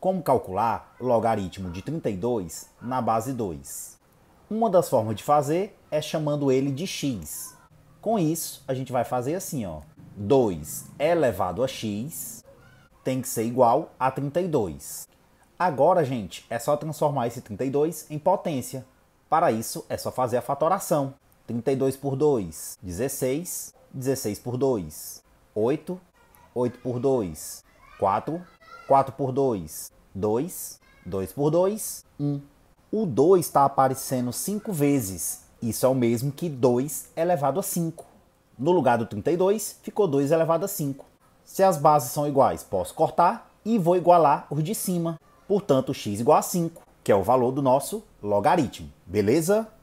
Como calcular o logaritmo de 32 na base 2? Uma das formas de fazer é chamando ele de x. Com isso, a gente vai fazer assim, ó. 2 elevado a x tem que ser igual a 32. Agora, gente, é só transformar esse 32 em potência. Para isso, é só fazer a fatoração. 32 por 2, 16. 16 por 2, 8. 8 por 2, 4. 4 por 2, 2. 2 por 2, 1. O 2 está aparecendo 5 vezes. Isso é o mesmo que 2 elevado a 5. No lugar do 32, ficou 2 elevado a 5. Se as bases são iguais, posso cortar e vou igualar os de cima. Portanto, x igual a 5, que é o valor do nosso logaritmo. Beleza?